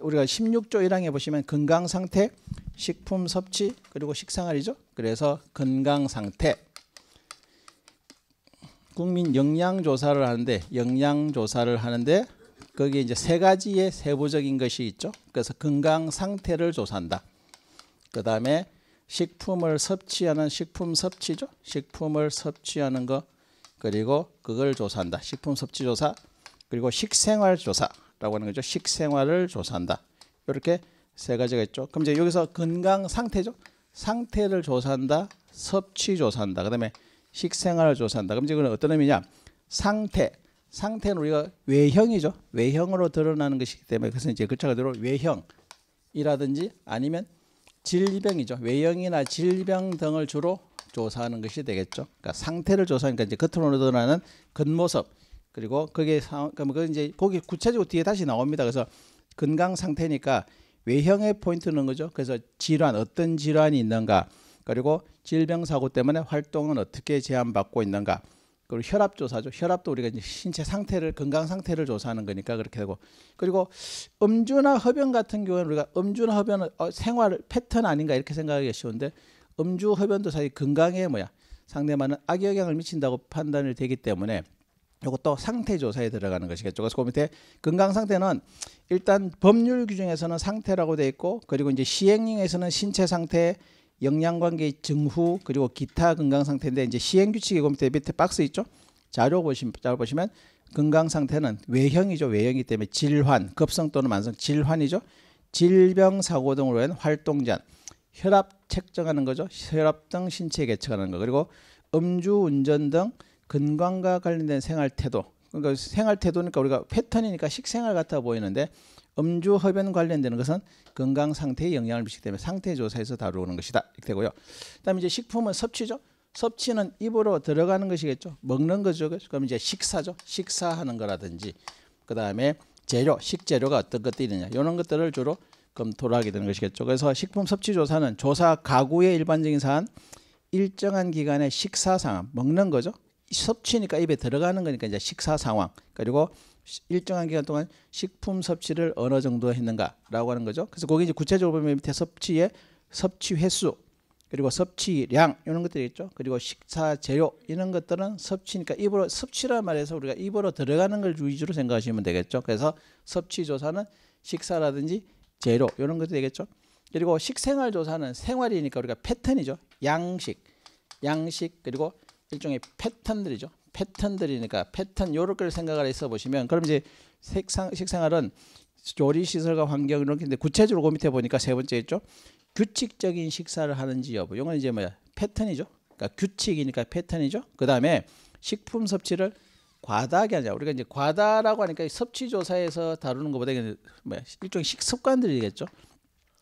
우리가 16조 1항에 보시면 건강 상태, 식품 섭취 그리고 식생활이죠. 그래서 건강 상태 국민 영양 조사를 하는데 영양 조사를 하는데 거기에 이제 세 가지의 세부적인 것이 있죠. 그래서 건강 상태를 조사한다. 그다음에 식품을 섭취하는 식품 섭취죠. 식품을 섭취하는 거 그리고 그걸 조사한다. 식품 섭취 조사 그리고 식생활 조사 라고 하는 거죠. 식생활을 조사한다. 이렇게 세 가지가 있죠. 그럼 이제 여기서 건강 상태죠. 상태를 조사한다. 섭취 조사한다. 그다음에 식생활을 조사한다. 그럼 이거는 제 어떤 의미냐? 상태. 상태는 우리가 외형이죠. 외형으로 드러나는 것이기 때문에 그래서 이제 글자 그대로 외형이라든지 아니면 질병이죠. 외형이나 질병 등을 주로 조사하는 것이 되겠죠. 그러니까 상태를 조사하니까 이제 겉으로 드러나는 겉모습 그리고 그게 상, 그러면 그 이제 거기 구체적으로 뒤에 다시 나옵니다. 그래서 건강 상태니까 외형의 포인트는 거죠. 그래서 질환 어떤 질환이 있는가 그리고 질병 사고 때문에 활동은 어떻게 제한받고 있는가 그리고 혈압 조사죠. 혈압도 우리가 이제 신체 상태를 건강 상태를 조사하는 거니까 그렇게 되고 그리고 음주나 흡연 같은 경우에는 우리가 음주나 흡연은 어, 생활 패턴 아닌가 이렇게 생각하기 쉬운데 음주 흡연도 사실 건강에 뭐야 상대방은 악영향을 미친다고 판단을 되기 때문에 요것도 상태 조사에 들어가는 것이겠죠. 그래서 그 밑에 건강 상태는 일단 법률 규정에서는 상태라고 돼 있고 그리고 이제 시행령에서는 신체 상태, 영양관계 증후 그리고 기타 건강 상태인데 이제 시행 규칙이 그 밑에 밑에 박스 있죠. 자료 보시면 자료 보시면 건강 상태는 외형이죠. 외형이기 때문에 질환, 급성 또는 만성 질환이죠. 질병, 사고 등으로 인한 활동 제한, 혈압 책정하는 거죠. 혈압 등 신체 계측하는 거. 그리고 음주, 운전 등 건강과 관련된 생활 태도 그러니까 생활 태도니까 우리가 패턴이니까 식생활 같아 보이는데 음주 흡연 관련되는 것은 건강 상태에 영향을 미치기 때문에 상태 조사에서 다루는 것이다 이렇게 되고요. 그다음에 이제 식품은 섭취죠. 섭취는 입으로 들어가는 것이겠죠. 먹는 거죠. 그럼 이제 식사죠. 식사하는 거라든지 그다음에 재료, 식재료가 어떤 것들이 있느냐 이런 것들을 주로 검토를 하게 되는 것이겠죠. 그래서 식품 섭취 조사는 조사 가구의 일반적인 사안, 일정한 기간의 식사 상황, 먹는 거죠. 섭취니까 입에 들어가는 거니까 이제 식사 상황 그리고 일정한 기간 동안 식품 섭취를 어느 정도 했는가라고 하는 거죠. 그래서 거기 이제 구체적으로 보면 밑에 섭취의 섭취 횟수 그리고 섭취량 이런 것들이 있죠. 그리고 식사 재료 이런 것들은 섭취니까 입으로 섭취란 말해서 우리가 입으로 들어가는 걸 위주로 생각하시면 되겠죠. 그래서 섭취 조사는 식사라든지 재료 이런 것도 되겠죠. 그리고 식생활 조사는 생활이니까 우리가 패턴이죠. 양식, 양식 그리고 일종의 패턴들이죠. 패턴들이니까 패턴 요런 걸 생각을 해서 보시면 그럼 이제 색상 식생활은 요리 시설과 환경 이런 게데 구체적으로 고 그 밑에 보니까 세 번째 있죠. 규칙적인 식사를 하는지 여부. 이건 이제 뭐야? 패턴이죠. 그러니까 규칙이니까 패턴이죠. 그다음에 식품 섭취를 과다하게 하냐. 우리가 이제 과다라고 하니까 섭취 조사에서 다루는 것보다 뭐야? 일종의 식습관들이겠죠.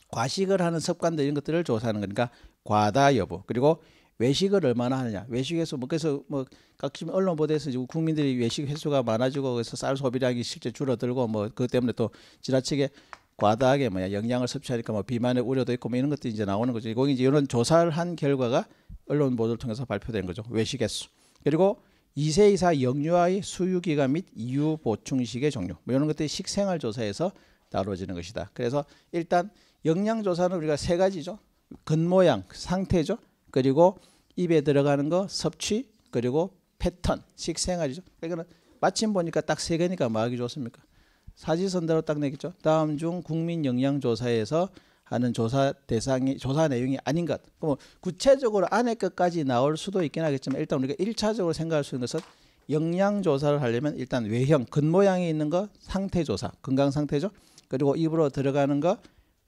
과식을 하는 습관들 이런 것들을 조사하는 거니까 과다 여부. 그리고 외식을 얼마나 하느냐. 외식에서 뭐 그래서 뭐 각심 언론 보도에서 지금 국민들이 외식 횟수가 많아지고 그래서 쌀 소비량이 실제 줄어들고 뭐 그것 때문에 또 지나치게 과다하게 뭐야 영양을 섭취하니까 뭐 비만의 우려도 있고 뭐 이런 것들이 이제 나오는 거죠. 이거 이제 이런 조사를 한 결과가 언론 보도를 통해서 발표된 거죠. 외식 횟수. 그리고 2세 이사 영유아의 수유기간 및 이유 보충식의 종류 뭐 이런 것들이 식생활 조사에서 다뤄지는 것이다. 그래서 일단 영양 조사는 우리가 세 가지죠. 근모양 상태죠. 그리고 입에 들어가는 거 섭취 그리고 패턴 식생활이죠. 그러니까 마침 보니까 딱 세 개니까 뭐하기 좋습니까? 사지선다로 딱 내겠죠. 다음 중 국민 영양 조사에서 하는 조사 대상이 조사 내용이 아닌 것. 그럼 뭐 구체적으로 안에 끝까지 나올 수도 있긴 하겠지만 일단 우리가 일차적으로 생각할 수 있는 것은 영양 조사를 하려면 일단 외형, 근모양이 있는 거 상태 조사, 건강 상태죠. 그리고 입으로 들어가는 거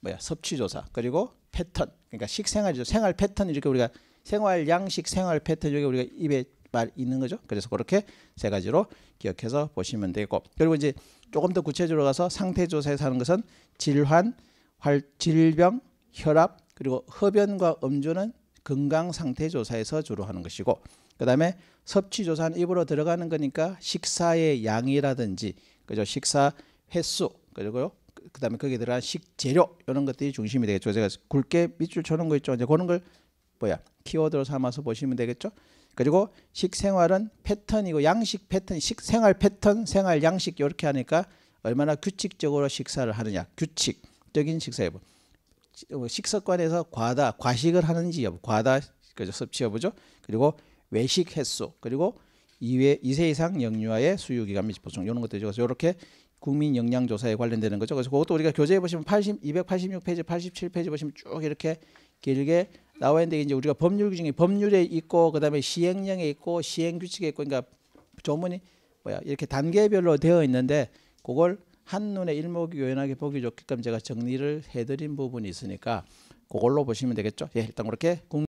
뭐야 섭취 조사, 그리고 패턴 그러니까 식생활이죠 생활 패턴 이렇게 우리가 생활 양식 생활 패턴 이렇게 우리가 입에 말 있는 거죠 그래서 그렇게 세 가지로 기억해서 보시면 되고 그리고 이제 조금 더 구체적으로 가서 상태 조사에서 하는 것은 질환 활, 질병 혈압 그리고 흡연과 음주는 건강 상태 조사에서 주로 하는 것이고 그다음에 섭취 조사는 입으로 들어가는 거니까 식사의 양이라든지 그죠 식사 횟수 그리고요 그다음에 거기에 들어간 식재료 이런 것들이 중심이 되겠죠. 제가 굵게 밑줄 쳐놓은 거 있죠. 이제 그런 걸 뭐야 키워드로 삼아서 보시면 되겠죠. 그리고 식생활은 패턴이고 양식 패턴, 식생활 패턴, 생활 양식 이렇게 하니까 얼마나 규칙적으로 식사를 하느냐, 규칙적인 식사 여부. 어, 식습관에서 과다, 과식을 하는지 여부, 과다 그죠 섭취 여부죠. 그리고 외식 횟수, 그리고 2회, 2세 이상 영유아의 수유기간 및 보충 이런 것들이 적어서 이렇게 국민 역량 조사에 관련되는 거죠. 그래서 그것도 우리가 교재에 보시면 80, 286페이지, 87페이지 보시면 쭉 이렇게 길게 나와 있는데 이제 우리가 법률 규정이 법률에 있고 그다음에 시행령에 있고 시행 규칙에 있고 그러니까 조문이 뭐야 이렇게 단계별로 되어 있는데 그걸 한눈에 일목요연하게 보기 좋게끔 제가 정리를 해드린 부분이 있으니까 그걸로 보시면 되겠죠. 예, 일단 그렇게